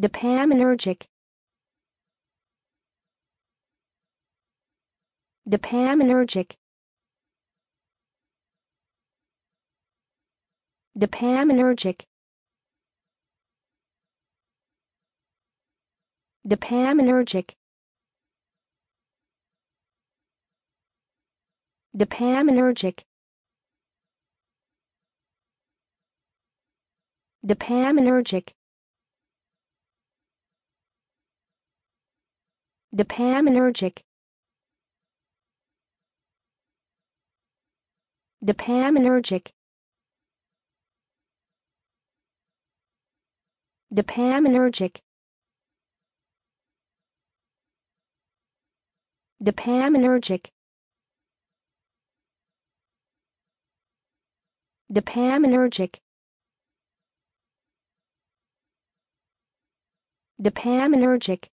dopaminergic dopaminergic dopaminergic dopaminergic dopaminergic dopaminergic dopaminergic dopaminergic dopaminergic dopaminergic dopaminergic dopaminergic